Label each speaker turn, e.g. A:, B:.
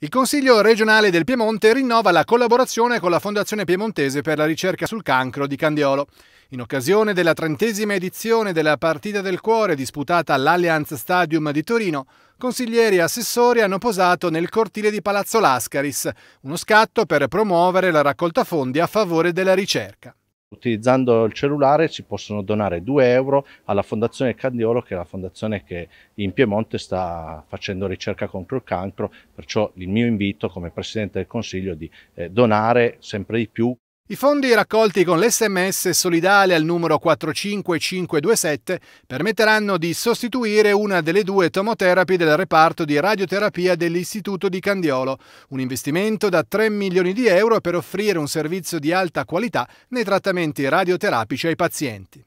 A: Il Consiglio regionale del Piemonte rinnova la collaborazione con la Fondazione Piemontese per la ricerca sul cancro di Candiolo. In occasione della trentesima edizione della partita del cuore disputata all'Allianz Stadium di Torino, consiglieri e assessori hanno posato nel cortile di Palazzo Lascaris, uno scatto per promuovere la raccolta fondi a favore della ricerca.
B: Utilizzando il cellulare si possono donare 2 euro alla Fondazione Candiolo, che è la fondazione che in Piemonte sta facendo ricerca contro il cancro, perciò il mio invito come Presidente del Consiglio è di eh, donare sempre di più.
A: I fondi raccolti con l'SMS solidale al numero 45527 permetteranno di sostituire una delle due tomoterapi del reparto di radioterapia dell'Istituto di Candiolo, un investimento da 3 milioni di euro per offrire un servizio di alta qualità nei trattamenti radioterapici ai pazienti.